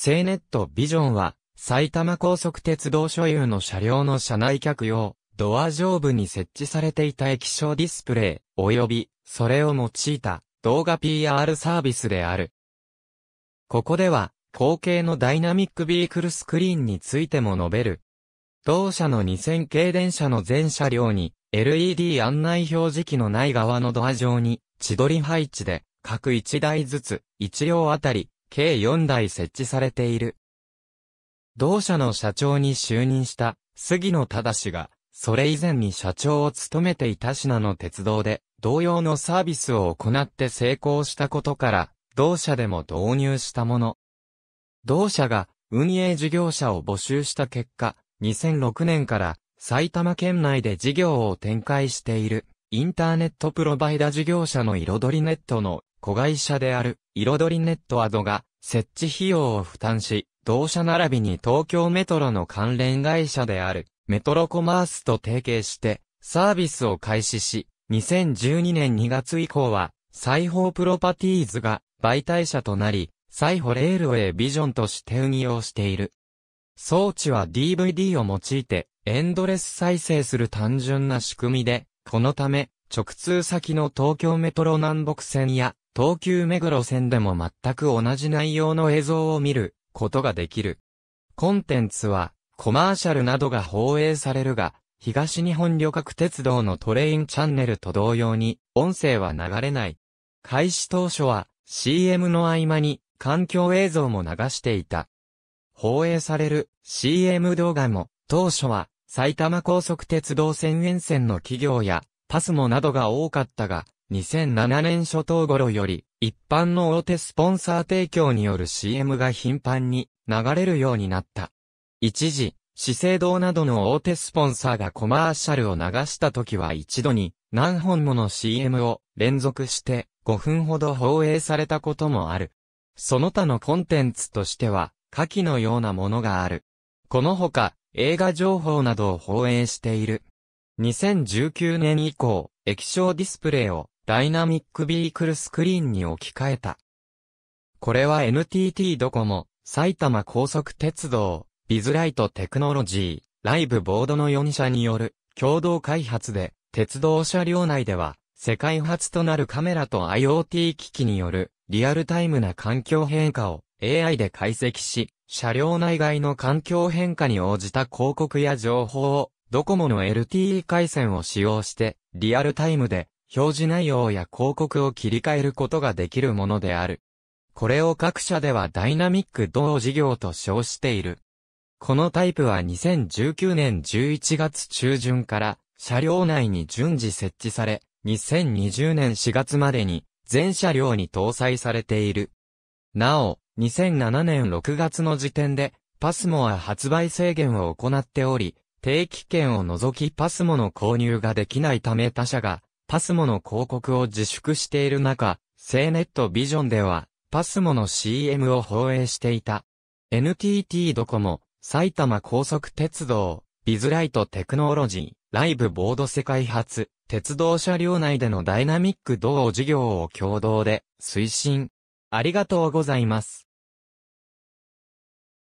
セーネットビジョンは、埼玉高速鉄道所有の車両の車内客用、ドア上部に設置されていた液晶ディスプレイ、及び、それを用いた動画 PR サービスである。ここでは、後継のダイナミックビークルスクリーンについても述べる。同社の2000系電車の全車両に、LED 案内表示器のない側のドア上に、千鳥配置で、各1台ずつ、1両あたり、計4台設置されている。同社の社長に就任した杉野正が、それ以前に社長を務めていた品の鉄道で、同様のサービスを行って成功したことから、同社でも導入したもの。同社が運営事業者を募集した結果、2006年から埼玉県内で事業を展開しているインターネットプロバイダ事業者の彩りネットの子会社である、彩りネットアドが、設置費用を負担し、同社並びに東京メトロの関連会社である、メトロコマースと提携して、サービスを開始し、2012年2月以降は、裁縫プロパティーズが媒体者となり、裁縫レールウェイビジョンとして運用している。装置は DVD を用いて、エンドレス再生する単純な仕組みで、このため、直通先の東京メトロ南北線や、東急目黒線でも全く同じ内容の映像を見ることができる。コンテンツはコマーシャルなどが放映されるが、東日本旅客鉄道のトレインチャンネルと同様に音声は流れない。開始当初は CM の合間に環境映像も流していた。放映される CM 動画も当初は埼玉高速鉄道線沿線の企業やパスモなどが多かったが、2007年初頭頃より、一般の大手スポンサー提供による CM が頻繁に流れるようになった。一時、資生堂などの大手スポンサーがコマーシャルを流した時は一度に何本もの CM を連続して5分ほど放映されたこともある。その他のコンテンツとしては、下記のようなものがある。このほか、映画情報などを放映している。2019年以降、液晶ディスプレイをダイナミックビークルスクリーンに置き換えた。これは NTT ドコモ、埼玉高速鉄道、ビズライトテクノロジー、ライブボードの4社による共同開発で、鉄道車両内では、世界初となるカメラと IoT 機器によるリアルタイムな環境変化を AI で解析し、車両内外の環境変化に応じた広告や情報をドコモの LTE 回線を使用してリアルタイムで表示内容や広告を切り替えることができるものである。これを各社ではダイナミック同事業と称している。このタイプは2019年11月中旬から車両内に順次設置され、2020年4月までに全車両に搭載されている。なお、2007年6月の時点でパスモは発売制限を行っており、定期券を除きパスモの購入ができないため他社がパスモの広告を自粛している中、セーネットビジョンでは、パスモの CM を放映していた。NTT ドコモ、埼玉高速鉄道、ビズライトテクノロジー、ライブボード世界初、鉄道車両内でのダイナミック同事業を共同で推進。ありがとうございます。